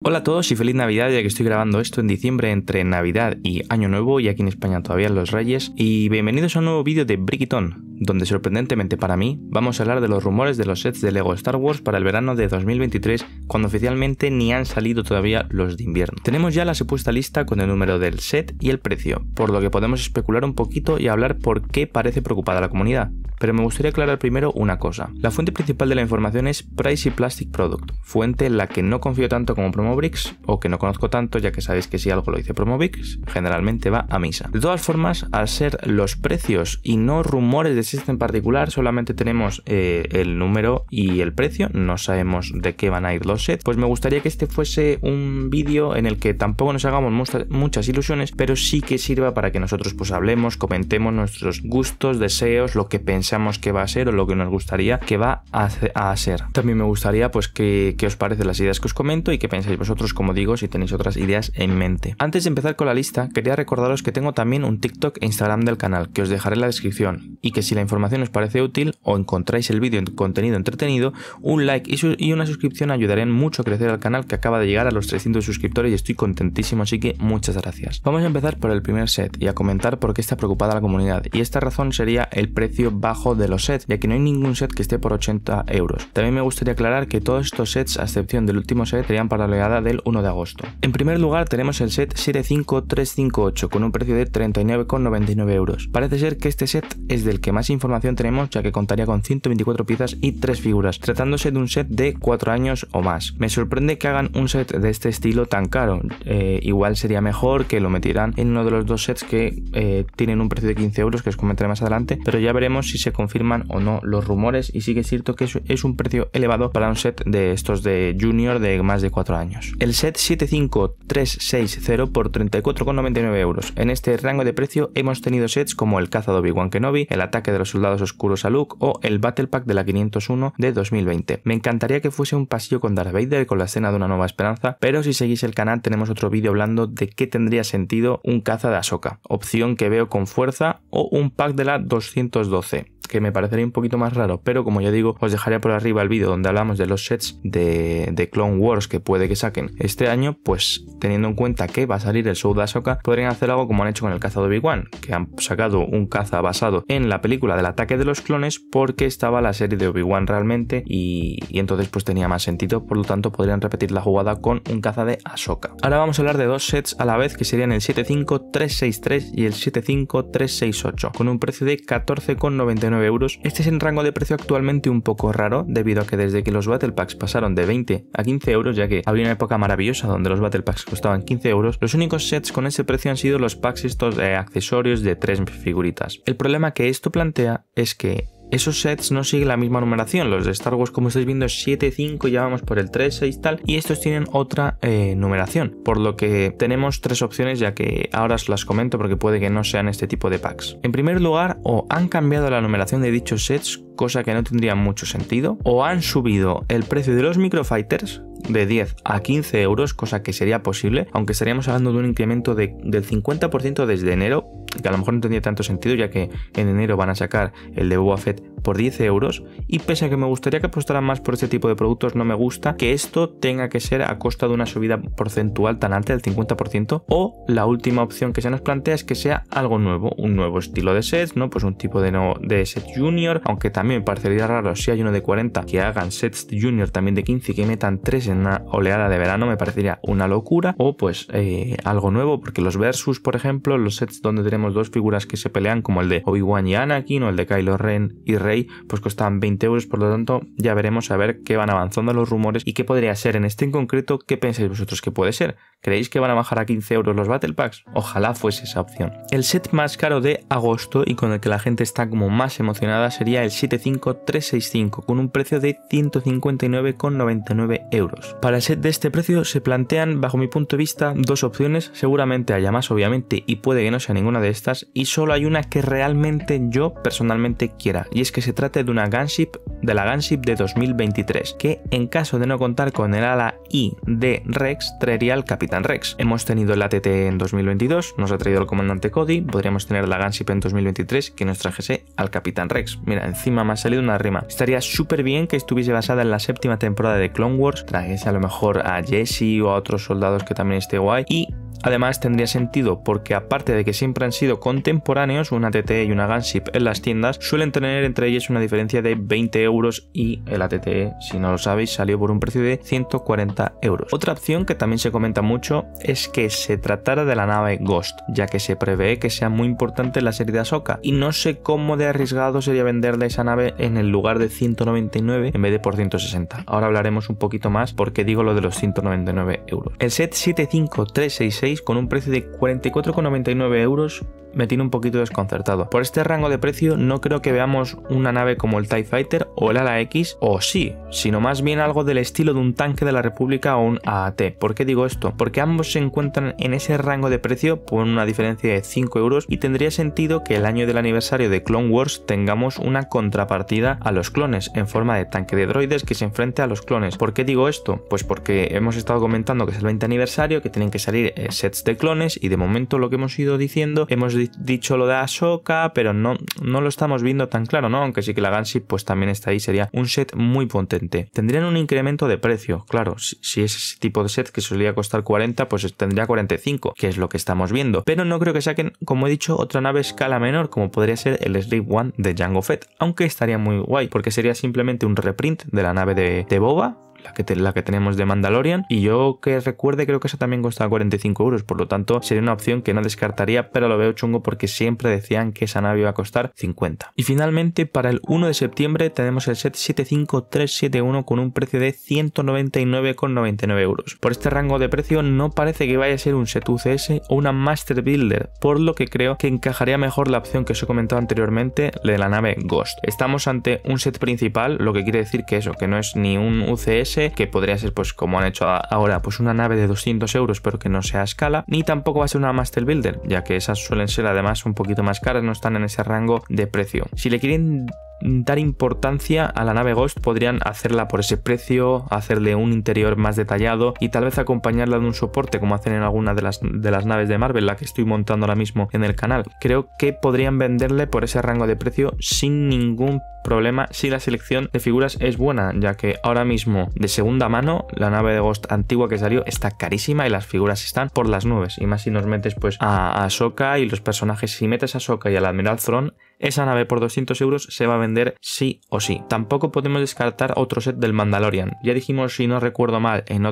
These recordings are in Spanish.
Hola a todos y feliz Navidad, ya que estoy grabando esto en diciembre entre Navidad y Año Nuevo y aquí en España todavía los Reyes. Y bienvenidos a un nuevo vídeo de Brickiton donde sorprendentemente para mí vamos a hablar de los rumores de los sets de LEGO Star Wars para el verano de 2023, cuando oficialmente ni han salido todavía los de invierno. Tenemos ya la supuesta lista con el número del set y el precio, por lo que podemos especular un poquito y hablar por qué parece preocupada la comunidad pero me gustaría aclarar primero una cosa. La fuente principal de la información es Pricey Plastic Product, fuente en la que no confío tanto como Promobrix, o que no conozco tanto ya que sabéis que si algo lo dice Promobrix, generalmente va a misa. De todas formas, al ser los precios y no rumores de este en particular, solamente tenemos eh, el número y el precio, no sabemos de qué van a ir los sets, pues me gustaría que este fuese un vídeo en el que tampoco nos hagamos muchas ilusiones, pero sí que sirva para que nosotros pues hablemos, comentemos nuestros gustos, deseos, lo que pensamos seamos que va a ser o lo que nos gustaría que va a, a ser. También me gustaría pues que, que os parecen las ideas que os comento y que pensáis vosotros, como digo, si tenéis otras ideas en mente. Antes de empezar con la lista, quería recordaros que tengo también un TikTok e Instagram del canal, que os dejaré en la descripción, y que si la información os parece útil o encontráis el vídeo en contenido entretenido, un like y, y una suscripción ayudarán mucho a crecer al canal que acaba de llegar a los 300 suscriptores y estoy contentísimo, así que muchas gracias. Vamos a empezar por el primer set y a comentar por qué está preocupada la comunidad, y esta razón sería el precio bajo de los sets, ya que no hay ningún set que esté por 80 euros. También me gustaría aclarar que todos estos sets, a excepción del último set, serían para la llegada del 1 de agosto. En primer lugar tenemos el set 75358 con un precio de 39,99 euros. Parece ser que este set es del que más información tenemos ya que contaría con 124 piezas y 3 figuras, tratándose de un set de 4 años o más. Me sorprende que hagan un set de este estilo tan caro, eh, igual sería mejor que lo metieran en uno de los dos sets que eh, tienen un precio de 15 euros que os comentaré más adelante, pero ya veremos si se confirman o no los rumores y sí que es cierto que es un precio elevado para un set de estos de junior de más de 4 años. El set 75360 por 34,99 euros. En este rango de precio hemos tenido sets como el caza de Obi-Wan Kenobi, el ataque de los soldados oscuros a Luke o el Battle Pack de la 501 de 2020. Me encantaría que fuese un pasillo con Darth Vader con la escena de una nueva esperanza, pero si seguís el canal tenemos otro vídeo hablando de qué tendría sentido un caza de Ahsoka, opción que veo con fuerza o un pack de la 212 que me parecería un poquito más raro, pero como ya digo, os dejaré por arriba el vídeo donde hablamos de los sets de, Clone Wars que puede que saquen este año, pues teniendo en cuenta que va a salir el show de Ahsoka, podrían hacer algo como han hecho con el caza de Obi-Wan, que han sacado un caza basado en la película del ataque de los clones porque estaba la serie de Obi-Wan realmente y, entonces pues tenía más sentido, por lo tanto podrían repetir la jugada con un caza de Asoka. Ahora vamos a hablar de dos sets a la vez que serían el 75363 y el 75368 con un precio de 14,99 este es un rango de precio actualmente un poco raro debido a que desde que los Battle Packs pasaron de 20 a 15 euros, ya que había una época maravillosa donde los Battle Packs costaban 15 euros, los únicos sets con ese precio han sido los packs estos de eh, accesorios de 3 figuritas. El problema que esto plantea es que esos sets no siguen la misma numeración. Los de Star Wars, como estáis viendo, es 7, 5, ya vamos por el 3, 6 tal. Y estos tienen otra eh, numeración. Por lo que tenemos tres opciones, ya que ahora os las comento porque puede que no sean este tipo de packs. En primer lugar, o han cambiado la numeración de dichos sets, cosa que no tendría mucho sentido, o han subido el precio de los microfighters, de 10 a 15 euros, cosa que sería posible, aunque estaríamos hablando de un incremento del 50% desde enero, que a lo mejor no tendría tanto sentido, ya que en enero van a sacar el de Boba Fett por 10 euros. Y pese a que me gustaría que apostaran más por este tipo de productos, no me gusta que esto tenga que ser a costa de una subida porcentual tan alta del 50%. O la última opción que se nos plantea es que sea algo nuevo, un nuevo estilo de sets, ¿no? Pues un tipo de, nuevo de set junior, aunque también me parecería raro si hay uno de 40 que hagan sets junior también de 15 que metan 3 en una oleada de verano, me parecería una locura. O pues eh, algo nuevo, porque los versus, por ejemplo, los sets donde tenemos dos figuras que se pelean, como el de Obi-Wan y Anakin o el de Kylo Ren y Rey, pues costan 20 euros, por lo tanto ya veremos a ver qué van avanzando los rumores y qué podría ser en este en concreto, qué pensáis vosotros que puede ser. ¿Creéis que van a bajar a 15 euros los Battle Packs? Ojalá fuese esa opción. El set más caro de agosto y con el que la gente está como más emocionada sería el 75365 con un precio de 159,99 euros. Para el set de este precio se plantean, bajo mi punto de vista, dos opciones, seguramente haya más obviamente y puede que no sea ninguna de y solo hay una que realmente yo personalmente quiera, y es que se trate de una gunship de la gunship de 2023, que en caso de no contar con el ala I de Rex, traería al Capitán Rex. Hemos tenido el ATT en 2022, nos ha traído el comandante Cody, podríamos tener la Ganship en 2023 que nos trajese al Capitán Rex. Mira, encima me ha salido una rima. Estaría súper bien que estuviese basada en la séptima temporada de Clone Wars, trajese a lo mejor a Jesse o a otros soldados que también esté guay y Además tendría sentido porque aparte de que siempre han sido contemporáneos, una ATT y una Gunship en las tiendas, suelen tener entre ellas una diferencia de 20 euros y el ATT, si no lo sabéis, salió por un precio de 140 euros. Otra opción que también se comenta mucho es que se tratara de la nave Ghost, ya que se prevé que sea muy importante la serie de Ahsoka y no sé cómo de arriesgado sería venderle esa nave en el lugar de 199 en vez de por 160. Ahora hablaremos un poquito más porque digo lo de los 199 euros. El set 75366 con un precio de 44,99 euros me tiene un poquito desconcertado. Por este rango de precio no creo que veamos una nave como el TIE Fighter o el Ala X, o sí, sino más bien algo del estilo de un tanque de la República o un AAT. ¿Por qué digo esto? Porque ambos se encuentran en ese rango de precio por una diferencia de 5 euros y tendría sentido que el año del aniversario de Clone Wars tengamos una contrapartida a los clones en forma de tanque de droides que se enfrente a los clones. ¿Por qué digo esto? Pues porque hemos estado comentando que es el 20 aniversario, que tienen que salir eh, sets de clones y de momento lo que hemos ido diciendo, hemos dicho dicho lo de Ahsoka, pero no, no lo estamos viendo tan claro, ¿no? Aunque sí que la Ganship pues también está ahí, sería un set muy potente. Tendrían un incremento de precio, claro, si, es ese tipo de set que solía costar 40, pues tendría 45, que es lo que estamos viendo. Pero no creo que saquen, como he dicho, otra nave escala menor, como podría ser el Sleep One de Jango Fett, aunque estaría muy guay, porque sería simplemente un reprint de la nave de, de Boba, la que, tenemos de Mandalorian. Y yo que recuerde, creo que esa también costaba 45 euros, por lo tanto sería una opción que no descartaría, pero lo veo chungo porque siempre decían que esa nave iba a costar 50. Y finalmente, para el 1 de septiembre tenemos el set 75371 con un precio de 199,99 euros. Por este rango de precio no parece que vaya a ser un set UCS o una Master Builder, por lo que creo que encajaría mejor la opción que os he comentado anteriormente, la de la nave Ghost. Estamos ante un set principal, lo que quiere decir que eso, que no es ni un UCS, que podría ser pues como han hecho ahora, pues una nave de 200 euros pero que no sea a escala, ni tampoco va a ser una Master Builder, ya que esas suelen ser además un poquito más caras, no están en ese rango de precio. Si le quieren dar importancia a la nave Ghost podrían hacerla por ese precio, hacerle un interior más detallado y tal vez acompañarla de un soporte como hacen en alguna de las, de las naves de Marvel, la que estoy montando ahora mismo en el canal. Creo que podrían venderle por ese rango de precio sin ningún problema si la selección de figuras es buena, ya que ahora mismo de segunda mano la nave de Ghost antigua que salió está carísima y las figuras están por las nubes. Y más si nos metes pues a, a Soka y los personajes, si metes a Soka y al Admiral Throne esa nave por 200 euros se va a vender sí o sí. Tampoco podemos descartar otro set del Mandalorian. Ya dijimos, si no recuerdo mal, en,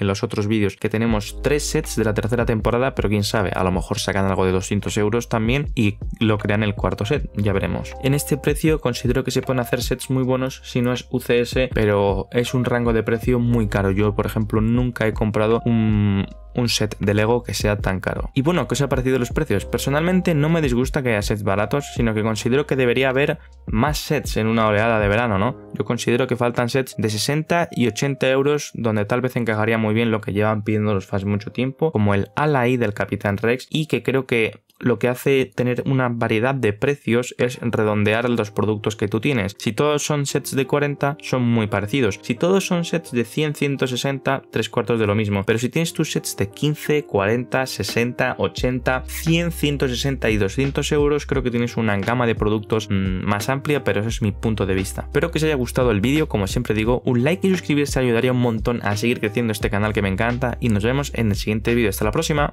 los otros vídeos que tenemos tres sets de la tercera temporada, pero quién sabe, a lo mejor sacan algo de 200 euros también y lo crean el cuarto set, ya veremos. En este precio considero que se pueden hacer sets muy buenos si no es UCS, pero es un rango de precio muy caro. Yo, por ejemplo, nunca he comprado un, un set de Lego que sea tan caro. Y bueno, ¿qué os ha parecido los precios? Personalmente no me disgusta que haya sets baratos, sino que considero que debería haber más sets en una oleada de verano, ¿no? Yo considero que faltan sets de 60 y 80 euros donde tal vez encajaría muy bien lo que llevan pidiendo los fans mucho tiempo, como el Alaí del Capitán Rex y que creo que lo que hace tener una variedad de precios es redondear los productos que tú tienes. Si todos son sets de 40, son muy parecidos. Si todos son sets de 100, 160, tres cuartos de lo mismo. Pero si tienes tus sets de 15, 40, 60, 80, 100, 160 y 200 euros, creo que tienes una gama de productos mm, más amplia, pero ese es mi punto de vista. Espero que os haya gustado el vídeo, como siempre digo, un like y suscribirse ayudaría un montón a seguir creciendo este canal que me encanta y nos vemos en el siguiente vídeo. Hasta la próxima.